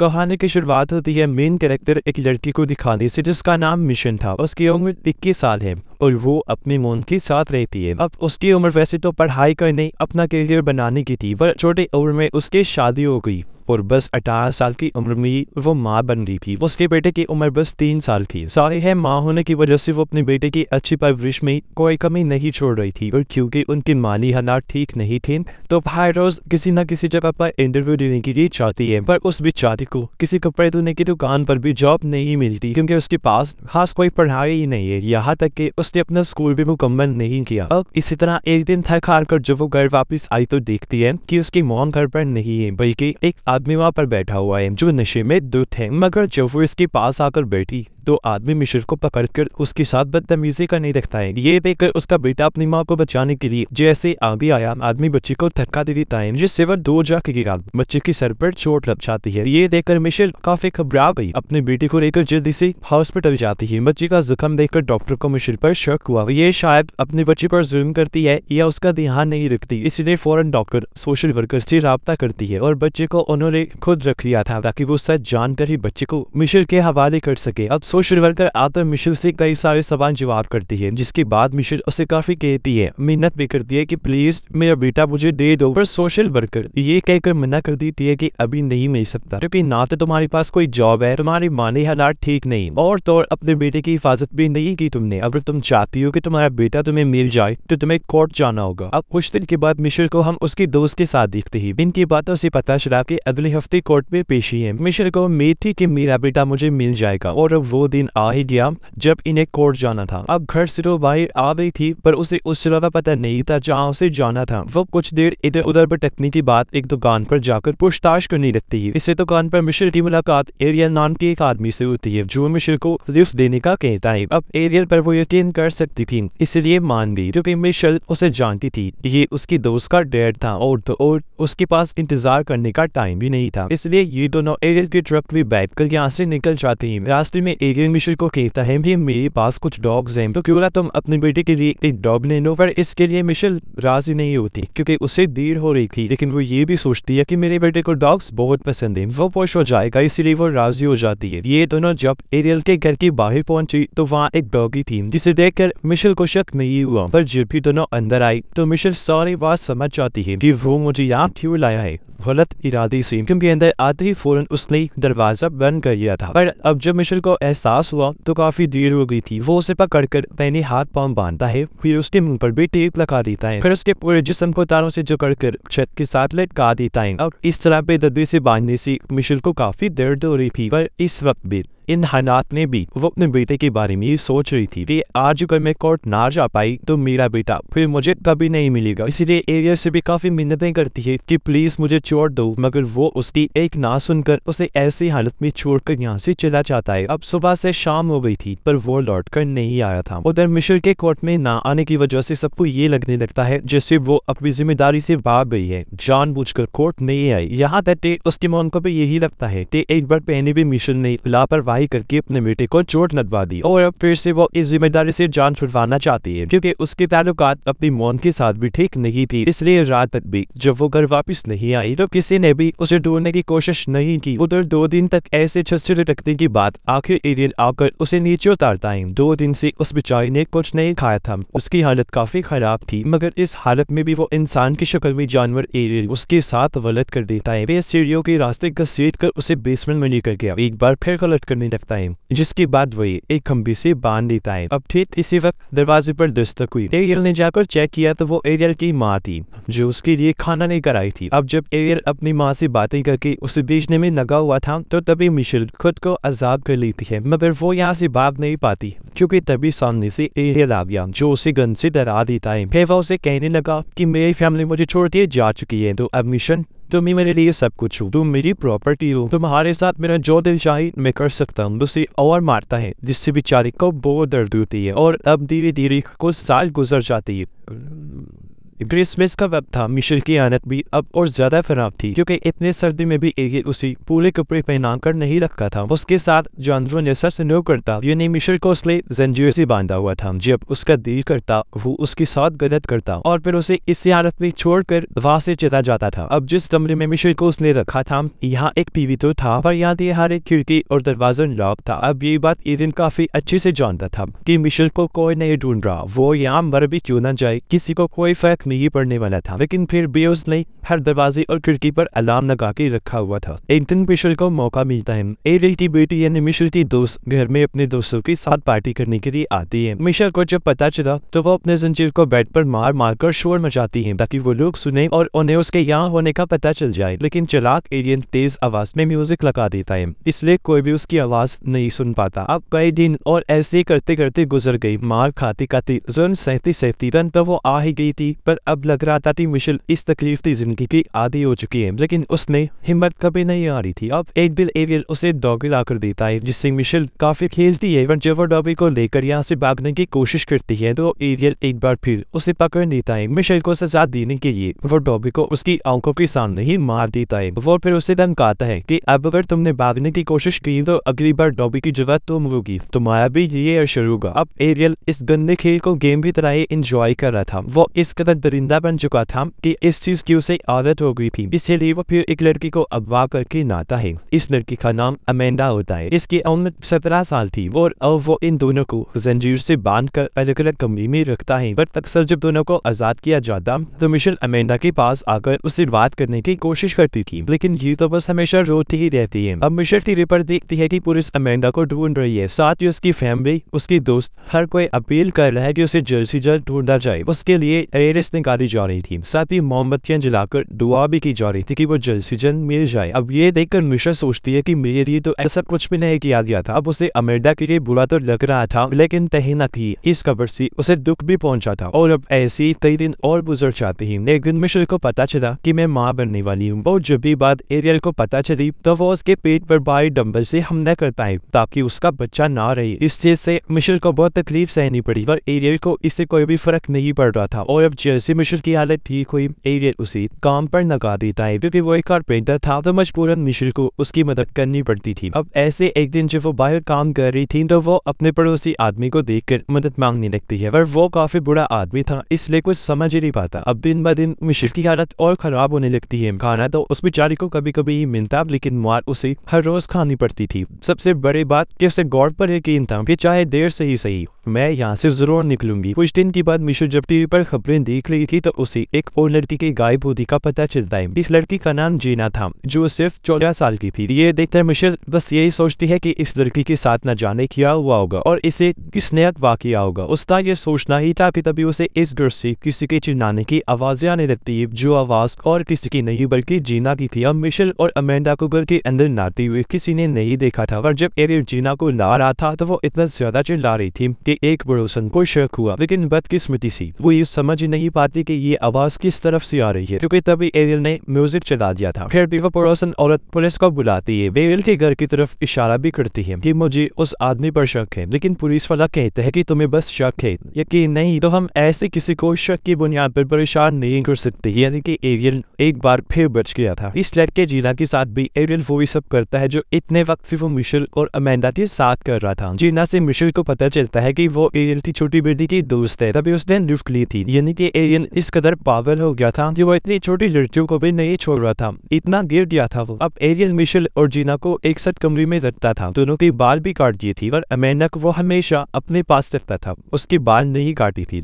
कहानी की शुरुआत होती है मेन कैरेक्टर एक लड़की को दिखाने से जिसका नाम मिशन था उसकी उम्र इक्कीस साल है और वो अपने मोन के साथ रहती है अब उसकी उम्र वैसे तो पढ़ाई करने अपना करियर बनाने की थी पर छोटी उम्र में उसकी शादी हो गई और बस अठारह साल की उम्र में वो माँ बन रही थी उसके बेटे की उम्र बस तीन साल की सारी है माँ होने की वजह से वो अपने बेटे की अच्छी परवरिश में कोई कमी नहीं छोड़ रही थी और क्योंकि उनकी माली हालात ठीक नहीं थे तो रोज किसी न किसी जगह पर इंटरव्यू देने के लिए चाहती है पर उस बेचारी को किसी कपड़े धोने की दुकान पर भी जॉब नहीं मिलती क्योंकि उसके पास खास कोई पढ़ाई ही नहीं है यहाँ तक कि उस उसने अपना स्कूल भी मुकम्मल नहीं किया अब इसी तरह एक दिन थक हार कर जब वो घर वापस आई तो देखती है कि उसकी मोम घर पर नहीं है बल्कि एक आदमी वहाँ पर बैठा हुआ है जो नशे में दुख है मगर जब वो इसके पास आकर बैठी तो आदमी मिश्र को पकड़कर उसके साथ बदतमीजी करने रखता है ये देखकर उसका बेटा अपनी माँ को बचाने के लिए जैसे आगे आया आदमी बच्चे को धक्का दे देता है जिससे वह दो जाके गिरा बच्चे के सर पर चोट लग जाती है ये देखकर मिश्र काफी घबरा गई अपने बेटे को लेकर जल्दी से हॉस्पिटल जाती है बच्चे का जुखम देखकर डॉक्टर को मिश्र पर शक हुआ ये शायद अपने बच्चे पर जुल्म करती है या उसका ध्यान नहीं रखती इसलिए फौरन डॉक्टर सोशल वर्कर से रबता करती है और बच्चे को उन्होंने खुद रख लिया था ताकि वो सच जानकर ही बच्चे को मिश्र के हवाले कर सके अब वो शुरुआकर आतम मिशर से कई सारे सवाल जवाब करती है जिसके बाद मिशर उसे काफ़ी कहती है मिन्नत भी करती है कि प्लीज़ मेरा बेटा मुझे दे दो पर सोशल वर्कर ये कहकर मना कर देती है कि अभी नहीं मिल सकता क्योंकि ना तो तुम्हारे पास कोई जॉब है तुम्हारी मानी हालात ठीक नहीं और तो अपने बेटे की हिफाजत भी नहीं की तुमने अगर तुम चाहती हो की तुम्हारा बेटा तुम्हें मिल जाए तो तुम्हें कोर्ट जाना होगा अब कुछ दिन के बाद मिशर को हम उसके दोस्त के साथ देखते हैं इनकी बातों से पता चला की अगले हफ्ते कोर्ट में पेशी है मिशर को मेथी की मेरा बेटा मुझे मिल जाएगा और वो दिन आ ही गया जब इन्हें कोर्ट जाना था अब घर से तो बाहर आ गई थी पर उसे उस जगह पता नहीं था जहाँ उसे जाना था वो कुछ देर इधर उधर भटकने की बात एक दुकान पर जाकर पूछताछ करने लगती है इसे दुकान पर मिश्र की मुलाकात एरियल नाम के एक आदमी से होती है जो मिश्र को लिफ्ट देने का कहता है अब एरियल पर वो यकीन कर सकती थी इसलिए मान गई क्योंकि मिशल उसे जानती थी ये उसकी दोस्त का डेड था और तो और उसके पास इंतजार करने का टाइम भी नहीं था इसलिए ये दोनों एरियल के ट्रक भी बैठ कर यहाँ से निकल जाते हैं रास्ते में एरियन मिशर को कहता है भी मेरे पास कुछ डॉग्स हैं तो क्यों ना तुम अपने बेटे के लिए एक डॉग ले लो पर इसके लिए मिशेल राजी नहीं होती क्योंकि उसे देर हो रही थी लेकिन वो ये भी सोचती है कि मेरे बेटे को डॉग्स बहुत पसंद है वो खुश हो जाएगा इसीलिए वो राजी हो जाती है ये दोनों जब एरियल के घर के बाहर पहुंची तो वहाँ एक डॉगी थी जिसे देखकर मिशेल को शक नहीं हुआ पर जब भी दोनों अंदर आई तो मिशेल सारी बात समझ जाती है कि वो मुझे यहाँ क्यों लाया है गलत इरादे से क्योंकि अंदर आते ही फौरन उसने दरवाजा बंद कर दिया था पर अब जब मिशेल को एहसास हुआ तो काफी देर हो गई थी वो उसे पकड़ कर पहने हाथ पाँव बांधता है फिर उसके मुंह पर भी टेप लगा देता है फिर उसके पूरे जिसम को तारों से जकड़ कर छत के साथ लटका देता है अब इस तरह बेदर्दी से बांधने से मिशेल को काफी दर्द हो रही थी पर इस वक्त भी इन हालात में भी वो अपने बेटे के बारे में सोच रही थी आज अगर मैं कोर्ट ना जा पाई तो मेरा बेटा फिर मुझे कभी नहीं मिलेगा इसलिए एरियर से भी काफी मिन्नतें करती है कि प्लीज मुझे छोड़ दो मगर वो उसकी एक ना सुनकर उसे ऐसी हालत में कर यहाँ से चला जाता है अब सुबह से शाम हो गई थी पर वो लौट कर नहीं आया था उधर मिशर के कोर्ट में ना आने की वजह से सबको ये लगने लगता है जैसे वो अपनी जिम्मेदारी से भाग गई है कर कोर्ट नहीं आई यहाँ तक उसके मोन को भी यही लगता है एक बार पहले भी मिशन ने लापरवाही लापरवाही करके अपने बेटे को चोट नदवा दी और अब फिर से वो इस जिम्मेदारी से जान छुड़वाना चाहती है क्योंकि उसके ताल्लुकात अपनी मौन के साथ भी ठीक नहीं थी इसलिए रात तक भी जब वो घर वापस नहीं आई तो किसी ने भी उसे ढूंढने की कोशिश नहीं की उधर दो दिन तक ऐसे छस्छरे लटकने की बात आखिर एरियल आकर उसे नीचे उतारता है दो दिन से उस बिचारी ने कुछ नहीं खाया था उसकी हालत काफी खराब थी मगर इस हालत में भी वो इंसान की शक्ल में जानवर एरियल उसके साथ गलत कर देता है वे सीढ़ियों के रास्ते घसीट कर उसे बेसमेंट में लेकर गया एक बार फिर गलत करने point of जिसके बाद वही एक खम्बे से बांध देता है अब ठीक इसी वक्त दरवाजे पर दस्तक हुई एरियल ने जाकर चेक किया तो वो एरियल की माँ थी जो उसके लिए खाना नहीं कराई थी अब जब एरियल अपनी माँ से बातें करके उसे बेचने में लगा हुआ था तो तभी मिशेल खुद को अजाब कर लेती है मगर वो यहाँ से भाग नहीं पाती क्योंकि तभी सामने से एरियल आ गया जो उसे गन से डरा देता है फिर वह उसे कहने लगा कि मेरी फैमिली मुझे छोड़ दिए जा चुकी है तो अब मिशन तुम ही मेरे लिए सब कुछ हो तुम मेरी प्रॉपर्टी हो तुम्हारे साथ मेरा जो दिल चाहे मैं कर सकता हूँ उसे और मारता है जिससे बेचारी को बहुत दर्द होती है और अब धीरे धीरे कुछ साल गुजर जाती है क्रिसमस का वक्त था मिशेल की आनत भी अब और ज्यादा खराब थी क्योंकि इतने सर्दी में भी एक उसी पूरे कपड़े पहना कर नहीं रखा था उसके साथ जानवरों ने से नो करता नहीं मिशेल को उसने जंजीर से बांधा हुआ था जब उसका दिल करता वो उसके साथ गदत करता और फिर उसे इस हालत में छोड़कर वहां से चला जाता था अब जिस कमरे में मिशेल को उसने रखा था यहाँ एक पीवी तो था पर यहाँ दिए हर एक खिड़की और दरवाजा लॉक था अब ये बात एरिन काफी अच्छे से जानता था कि मिशेल को कोई नहीं ढूंढ रहा वो यहाँ मर भी क्यों ना जाए किसी को कोई फर्क में ही पड़ने वाला था लेकिन फिर भी उसने हर दरवाजे और खिड़की पर अलार्म लगा के रखा हुआ था एक दिन मिशर को मौका मिलता है ए रेटी बेटी यानी मिशर की दोस्त घर में अपने दोस्तों के साथ पार्टी करने के लिए आती है मिश्र को जब पता चला तो वो अपने जंजीर को बेड पर मार मार कर शोर मचाती है ताकि वो लोग सुने और उन्हें उसके यहाँ होने का पता चल जाए लेकिन चलाक एरियन तेज आवाज में म्यूजिक लगा देता है इसलिए कोई भी उसकी आवाज नहीं सुन पाता अब कई दिन और ऐसे करते करते गुजर गई मार खाती खाती जुर्म सहती सहती रन तो वो आ ही गई थी पर अब लग रहा था कि मिशेल इस तकलीफ की जिंदगी की आदि हो चुकी है लेकिन उसने हिम्मत कभी नहीं आ रही थी अब एक दिन एवियल उसे डॉगी लाकर देता है जिससे मिशेल काफी खेलती है इवन जब डॉबी को लेकर यहाँ से भागने की कोशिश करती है तो एवियल एक बार फिर उसे पकड़ देता है मिशेल को सजा देने के लिए वो डॉबी को उसकी आंखों के सामने ही मार देता है वो फिर उसे धमकाता है की अब अगर तुमने भागने की कोशिश की तो अगली बार डॉबी की जगह तुम होगी तुम्हारा भी ये शुरू होगा अब एरियल इस गंदे खेल को गेम भी तरह एंजॉय इंजॉय कर रहा था वो इस कदर दरिंदा बन चुका था कि इस चीज की उसे आदत हो गई थी इसीलिए वो फिर एक लड़की को अगवा करके नाता है इस लड़की का नाम अमेंडा होता है इसकी उम्र सत्रह साल थी और अब वो इन दोनों को जंजीर से बांध कर अलग अलग कमरे में रखता है बट अक्सर जब दोनों को आजाद किया जाता तो मिशेल अमेंडा के पास आकर उससे बात करने की कोशिश करती थी लेकिन ये तो बस हमेशा रोती ही रहती है अब मिशेल तीरे पर देखती है की पुलिस अमेंडा को ढूंढ रही है साथ ही उसकी फैमिली उसकी दोस्त हर कोई अपील कर रहा है की उसे जल्द से जल्द ढूंढा जाए उसके लिए निकाली काटी जा रही थी साथ ही मोमबत्तियां जलाकर दुआ भी की जा रही थी कि वो जल्द से जल्द मिल जाए अब ये देखकर मिश्रा सोचती है कि मेरे लिए तो ऐसा कुछ भी नहीं किया गया था अब उसे अमेरिका के लिए बुरा तो लग रहा था लेकिन न की इस खबर से उसे दुख भी पहुंचा था और अब ऐसे कई दिन और गुजर जाते हैं एक दिन मिश्र को पता चला की मैं माँ बनने वाली हूँ और जब भी बात एरियल को पता चली तो वो उसके पेट पर बाई डम्बल से न कर पाए ताकि उसका बच्चा ना रहे इस चीज से मिश्र को बहुत तकलीफ सहनी पड़ी पर एरियल को इससे कोई भी फर्क नहीं पड़ रहा था और अब जल्द जैसे मिश्र की हालत ठीक हुई एरियत उसे काम पर लगा देता है क्योंकि वो एक कारपेंटर था तो मजबूरन मिश्र को उसकी मदद करनी पड़ती थी अब ऐसे एक दिन जब वो बाहर काम कर रही थी तो वो अपने पड़ोसी आदमी को देख मदद मांगने लगती है पर वो काफी बुरा आदमी था इसलिए कुछ समझ ही नहीं पाता अब दिन ब दिन मिश्र की हालत और खराब होने लगती है खाना तो उस बेचारी को कभी कभी ही मिलता लेकिन मार उसे हर रोज खानी पड़ती थी सबसे बड़ी बात कि उसे गौर पर यकीन था कि चाहे देर से ही सही मैं यहाँ से जरूर निकलूंगी कुछ दिन के बाद मीशो जब टीवी पर खबरें देख रही थी तो उसे एक और लड़की के गायब होती का पता चलता है इस लड़की का नाम जीना था जो सिर्फ चौदह साल की थी ये देखकर मिशेल बस यही सोचती है की इस लड़की के साथ न जाने क्या हुआ होगा और इसे किस नियत वाकिया होगा उसका ये सोचना ही था कि तभी उसे इस डर से किसी के चिल्लाने की आवाजें आने लगती है जो आवाज और किसी की नहीं बल्कि जीना की थी अब मिशेल और अमेंडा को घर के अंदर नाते हुए किसी ने नहीं देखा था और जब एरियर जीना को ला रहा था तो वो इतना ज्यादा चिल्ला रही थी कि एक पड़ोसन को शक हुआ लेकिन बदकिस्मती सी वो ये समझ नहीं पाती कि ये आवाज़ किस तरफ से आ रही है क्योंकि तभी एरियल ने म्यूजिक चला दिया था फिर भी वो पड़ोसन औरत पुलिस को बुलाती है वे एरियल के घर की तरफ इशारा भी करती है की मुझे उस आदमी पर शक है लेकिन पुलिस वाला कहते हैं की तुम्हें बस शक है यकीन नहीं तो हम ऐसे किसी को शक की बुनियाद पर परेशान नहीं कर सकते यानी की एरियल एक बार फिर बच गया था इस लड़के जीना के साथ भी एरियल वो सब करता है जो इतने वक्त से वो मिशिल और अमेंडा के साथ कर रहा था जीना से मिशिल को पता चलता है क्योंकि वो एरियल की छोटी बेटी की दोस्त है तभी उसने लिफ्ट ली थी यानी कि एयन इस कदर पागल हो गया था कि वो इतनी छोटी लड़कियों को भी नहीं छोड़ रहा था इतना गिर गया था वो अब एरियल मिशेल और जीना को एक साथ कमरे में रखता था दोनों की बाल भी काट दिए थी और अमेना को वो हमेशा अपने पास रखता था उसकी बाल नहीं काटी थी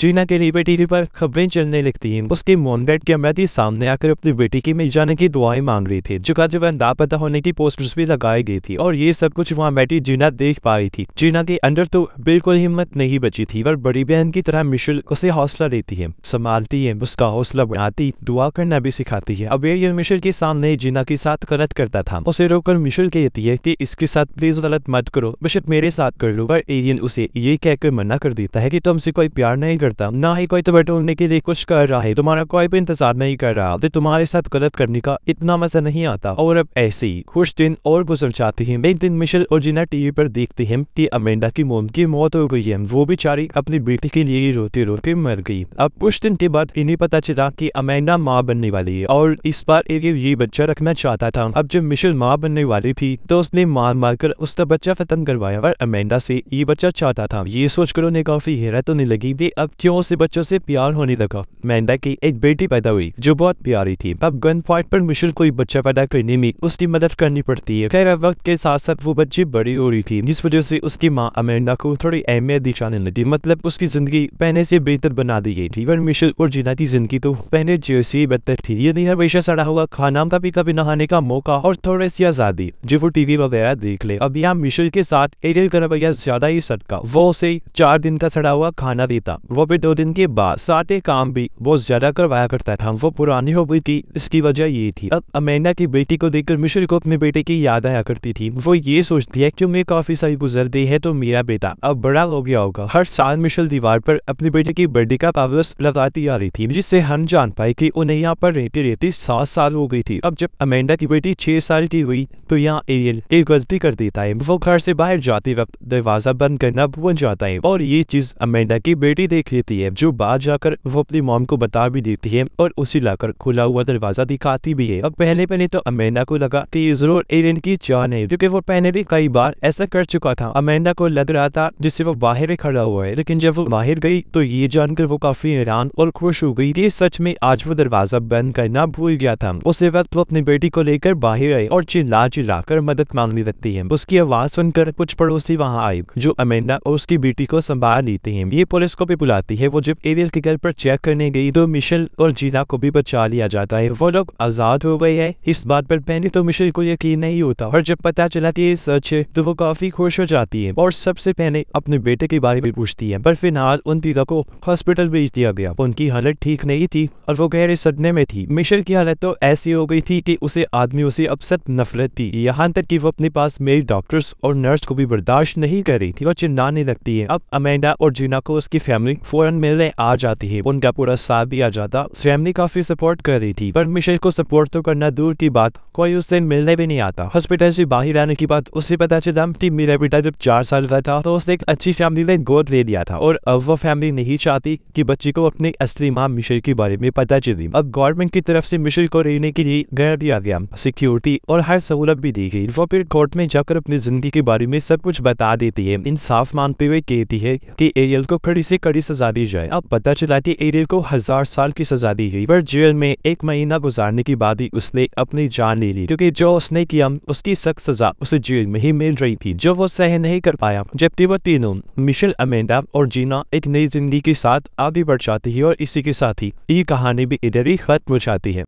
जीना के लिए बेटी पर खबरें चलने लगती हैं उसके मोम डैड के अमृति सामने आकर अपनी बेटी की मिल जाने की दुआएं मांग रही थी जो जगह लापता होने की पोस्टर्स भी लगाई गई थी और ये सब कुछ वहाँ बैठी जीना देख पा रही थी जीना के अंदर तो बिल्कुल हिम्मत नहीं बची थी और बड़ी बहन की तरह मिशेल उसे हौसला देती है संभालती है उसका हौसला बढ़ाती दुआ करना भी सिखाती है अब ये मिशेल के सामने जीना के साथ गलत करता था उसे रोककर मिशेल कहती है की इसके साथ प्लीज गलत मत करो बिशक मेरे साथ कर लो पर एरियन उसे ये कहकर मना कर देता है की तुमसे कोई प्यार नहीं कर करता ना ही कोई तवज्जो होने के लिए कुछ कर रहा है तुम्हारा कोई भी इंतजार नहीं कर रहा तो तुम्हारे साथ गलत करने का इतना मजा नहीं आता और अब ऐसी कुछ दिन और गुजर जाती है एक दिन मिशेल और जीना टीवी पर देखती है की अमेंडा की मोम की मौत हो गई है वो बेचारी अपनी बेटी के लिए रोती रोते मर गई अब कुछ दिन के बाद इन्हें पता चला की अमेंडा माँ बनने वाली है और इस बार एक ये बच्चा रखना चाहता था अब जब मिशेल माँ बनने वाली थी तो उसने मार मार कर उसका बच्चा खत्म करवाया और अमेंडा से ये बच्चा चाहता था ये सोचकर उन्हें काफी हैरत होने लगी वे अब बच्चियों से बच्चों से प्यार होने लगा मैंडा की एक बेटी पैदा हुई जो बहुत प्यारी थी अब गन फाइट पर मुश्किल कोई बच्चा पैदा करने में उसकी मदद करनी पड़ती है खैर वक्त के साथ साथ वो बच्ची बड़ी हो रही थी जिस वजह से उसकी माँ अमेंडा को थोड़ी अहमियत दी जाने लगी मतलब उसकी जिंदगी पहले से बेहतर बना दी गई थी वन मिशेल और जीना की जिंदगी तो पहले जैसी बेहतर थी यदि हमेशा सड़ा हुआ खाना कभी कभी नहाने का मौका और थोड़ी सी आजादी जो वो टीवी वगैरह देख ले अब यहाँ मिशेल के साथ एरियल का रवैया ज्यादा ही सटका वो उसे चार दिन का सड़ा हुआ खाना देता वो भी दो दिन के बाद सारे काम भी बहुत ज़्यादा करवाया करता था वो पुरानी हो गई थी इसकी वजह ये थी अब अमेना की बेटी को देखकर मिश्र को अपने बेटे की याद आया करती थी वो ये सोचती है कि मैं काफ़ी सारी गुजर दी है तो मेरा बेटा अब बड़ा हो गया होगा हर साल मिशल दीवार पर अपने बेटे की बर्थडे का पावर्स लगाती आ रही थी जिससे हम जान पाए की उन्हें यहाँ पर रहती रहती सात साल हो गई थी अब जब अमेंडा की बेटी छह साल की हुई तो यहाँ एरियल एक गलती कर देता है वो घर से बाहर जाते वक्त दरवाजा बंद करना भूल जाता है और ये चीज अमेंडा की बेटी देख लेती है जो बाहर जाकर वो अपनी मॉम को बता भी देती है और उसी लाकर खुला हुआ दरवाजा दिखाती भी है अब पहले पहले तो अमेंडा को लगा की जरूर एलियन की जान है क्योंकि वो पहले भी कई बार ऐसा कर चुका था अमेंडा को लग रहा था जिससे वो बाहर ही खड़ा हुआ है लेकिन जब वो बाहर गई तो ये जानकर वो काफी हैरान और खुश हो गई की सच में आज वो दरवाजा बंद करना भूल गया था उसी वक्त वो अपनी बेटी को लेकर बाहर आई और चिल्ला चिल्ला कर मदद मांगने लगती है उसकी आवाज सुनकर कुछ पड़ोसी वहाँ आए जो अमेंडा और उसकी बेटी को संभाल लेते हैं ये पुलिस को भी बुला जाती है वो जब एरियल के घर पर चेक करने गई तो मिशेल और जीना को भी बचा लिया जाता है वो लोग आजाद हो गए हैं इस बात पर पहले तो मिशेल को यकीन नहीं होता और जब पता चला कि ये सच है तो वो काफी खुश हो जाती है और सबसे पहले अपने बेटे के बारे में पूछती है पर फिलहाल उन तीनों को हॉस्पिटल भेज दिया गया उनकी हालत ठीक नहीं थी और वो गहरे सदमे में थी मिशेल की हालत तो ऐसी हो गई थी की उसे आदमियों से अब नफरत थी यहाँ तक की वो अपने पास मेरी डॉक्टर्स और नर्स को भी बर्दाश्त नहीं कर रही थी और चिल्लाने लगती है अब अमेंडा और जीना को उसकी फैमिली फ़ौरन मिलने आ जाती है उनका पूरा साथ भी आ जाता फैमिली काफ़ी सपोर्ट कर रही थी पर मिशेल को सपोर्ट तो करना दूर की बात कोई उससे मिलने भी नहीं आता हॉस्पिटल से बाहर आने की बात उसे पता चला मेरा बेटा जब चार साल का था तो उसने एक अच्छी फैमिली ने गोद ले लिया था और अब वो फैमिली नहीं चाहती की बच्ची को अपनी असली माँ मिशेल के बारे में पता चली अब गवर्नमेंट की तरफ से मिशेल को रहने के लिए घर भी आ गया सिक्योरिटी और हर सहूलत भी दी गई वो फिर कोर्ट में जाकर अपनी जिंदगी के बारे में सब कुछ बता देती है इंसाफ मानते हुए कहती है की एरियल को कड़ी से कड़ी सजा सजा दी जाए अब पता चला कि एरियल को हजार साल की सजा दी गई पर जेल में एक महीना गुजारने के बाद ही उसने अपनी जान ले ली क्योंकि जो उसने किया उसकी सख्त सजा उसे जेल में ही मिल रही थी जो वो सह नहीं कर पाया जबकि वो तीनों मिशेल अमेंडा और जीना एक नई जिंदगी के साथ आगे बढ़ जाती है और इसी के साथ ही ये कहानी भी इधर ही खत्म हो जाती है